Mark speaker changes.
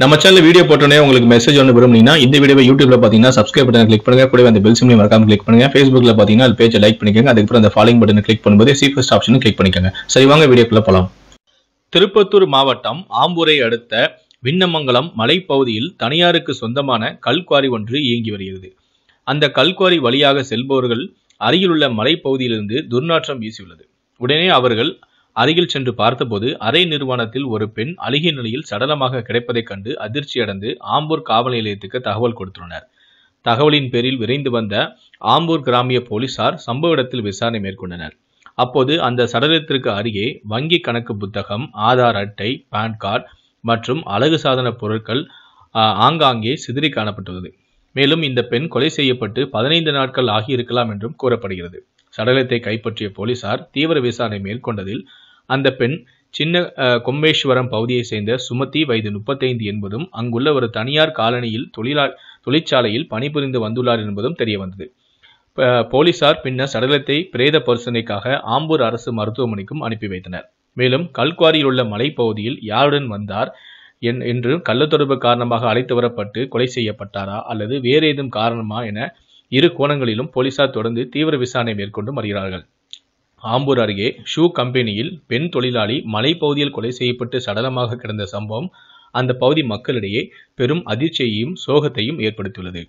Speaker 1: நம்ம channel video போட்டோன்னே உங்களுக்கு மெசேஜ் ஒன்று விரும்புனீங்கன்னா இந்த வீடியோ யூடியூப்ல பார்த்தீங்கன்னா சப்ஸ்கிரைப் பட்டன் கிளிக் பண்ணுங்க கூட அந்த பெல் சிம்லையும் மறக்காம கிளிக் பண்ணுங்க ஃபேஸ்புக்ல பார்த்தீங்கன்னா அது பேஜை லைக் பண்ணிக்கோங்க அதுக்கப்புறம் அந்த ஃபாலோயிங் பட்டன் கிளிக் பண்ணும்போது சீஃபஸ்ட் ஆப்ஷனும் கிளிக் பண்ணிக்கோங்க சரி வாங்க வீடியோக்குள்ள போகலாம் திருப்பத்தூர் மாவட்டம் ஆம்பூரை அடுத்த விண்ணமங்கலம் மலைப்பகுதியில் தனியாருக்கு சொந்தமான கல்குவாரி ஒன்று இயங்கி வருகிறது அந்த கல்குவாரி வழியாக செல்பவர்கள் அருகிலுள்ள மலைப்பகுதியிலிருந்து துர்நாற்றம் வீசியுள்ளது உடனே அவர்கள் அருகில் சென்று பார்த்தபோது அரை நிர்வாணத்தில் ஒரு பெண் அழுகிய நிலையில் சடலமாக கிடைப்பதைக் கண்டு அதிர்ச்சியடைந்து ஆம்பூர் காவல் நிலையத்துக்கு தகவல் கொடுத்துள்ளனர் தகவலின் பேரில் விரைந்து வந்த ஆம்பூர் கிராமிய போலீசார் சம்பவ இடத்தில் விசாரணை மேற்கொண்டனர் அப்போது அந்த சடலத்திற்கு அருகே வங்கி கணக்கு புத்தகம் ஆதார் அட்டை பான் கார்டு மற்றும் அழகு சாதன பொருட்கள் ஆங்காங்கே சிதறி காணப்பட்டுள்ளது மேலும் இந்த பெண் கொலை செய்யப்பட்டு பதினைந்து நாட்கள் ஆகியிருக்கலாம் என்றும் கூறப்படுகிறது சடலத்தை கைப்பற்றிய போலீசார் தீவிர விசாரணை மேற்கொண்டதில் அந்த பெண் சின்ன கொம்பேஸ்வரம் பகுதியைச் சேர்ந்த சுமதி வயது முப்பத்தைந்து என்பதும் அங்குள்ள ஒரு தனியார் காலனியில் தொழிலா தொழிற்சாலையில் பணிபுரிந்து வந்துள்ளார் என்பதும் தெரியவந்தது போலீசார் பின்னர் சடலத்தை பிரேத பரிசோதனைக்காக ஆம்பூர் அரசு மருத்துவமனைக்கும் அனுப்பி வைத்தனர் மேலும் கல்குவாரியில் உள்ள மலைப்பகுதியில் யாருடன் வந்தார் என்று கள்ளத்தொடர்பு காரணமாக அழைத்து வரப்பட்டு கொலை செய்யப்பட்டாரா அல்லது வேறு ஏதும் காரணமா என இரு கோணங்களிலும் போலீசார் தொடர்ந்து தீவிர விசாரணை மேற்கொண்டு வருகிறார்கள் ஆம்பூர் அருகே ஷூ கம்பெனியில் பெண் தொழிலாளி மலைப்பகுதியில் கொலை செய்யப்பட்டு சடலமாக கிடந்த சம்பவம் அந்த பகுதி மக்களிடையே பெரும் அதிர்ச்சியையும் சோகத்தையும் ஏற்படுத்தியுள்ளது